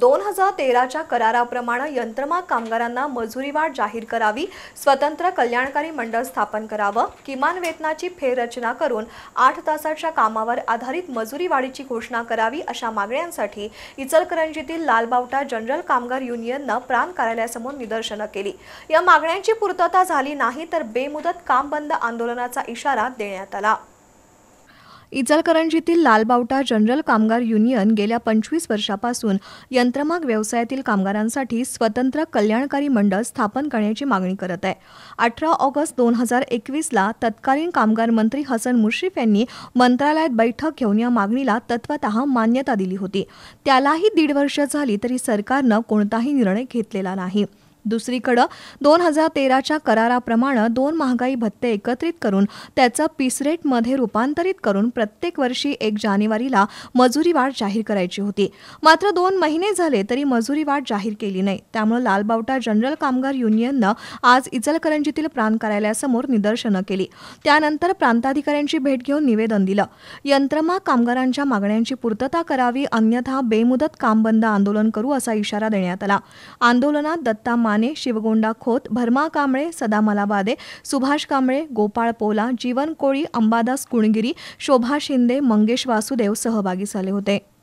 दोन हजार तेराच्या कराराप्रमाणे यंत्रमाग कामगारांना वाढ जाहीर करावी स्वतंत्र कल्याणकारी मंडळ स्थापन करावं किमान वेतनाची फेररचना करून आठ तासाच्या कामावर आधारित मजुरी वाढीची घोषणा करावी अशा मागण्यांसाठी इचलकरंजीतील लालबावटा जनरल कामगार युनियननं प्राण कार्यालयासमोर निदर्शनं केली या मागण्यांची पूर्तता झाली नाही तर बेमुदत काम बंद आंदोलनाचा इशारा देण्यात आला इचलकरंजीतील लालबावटा जनरल कामगार युनियन गेल्या पंचवीस वर्षापासून यंत्रमाग व्यवसायातील कामगारांसाठी स्वतंत्र कल्याणकारी मंडळ स्थापन करण्याची मागणी करत आहे अठरा ऑगस्ट दोन हजार एकवीसला तत्कालीन कामगार मंत्री हसन मुश्रीफ यांनी मंत्रालयात बैठक घेऊन या मागणीला तत्वत मान्यता दिली होती त्यालाही दीड वर्ष झाली तरी सरकारनं कोणताही निर्णय घेतलेला नाही दुसरीकडं दोन हजार तेराच्या कराराप्रमाणे दोन महागाई भत्ते एकत्रित करून त्याचं पीसरेटमध्ये रूपांतरित करून प्रत्येक वर्षी एक जानेवारीला मजुरी वाढ जाहीर करायची होती मात्र दोन महिने झाले तरी मजुरी वाढ जाहीर केली नाही त्यामुळे लालबावटा जनरल कामगार युनियननं आज इचलकरंजीतील प्रांत कार्यालयासमोर निदर्शनं केली त्यानंतर प्रांताधिकाऱ्यांची भेट घेऊन निवेदन दिलं यंत्रमा कामगारांच्या मागण्यांची पूर्तता करावी अन्यथा बेमुदत काम बंद आंदोलन करू असा इशारा देण्यात आला आंदोलनात दत्ता माने शिवगोंडा खोत भरमा कांबळे सदामला वादे सुभाष कांबळे गोपाळ पोला जीवन कोळी अंबादास कुणगिरी शोभा शिंदे मंगेश वासुदेव सहभागी झाले होते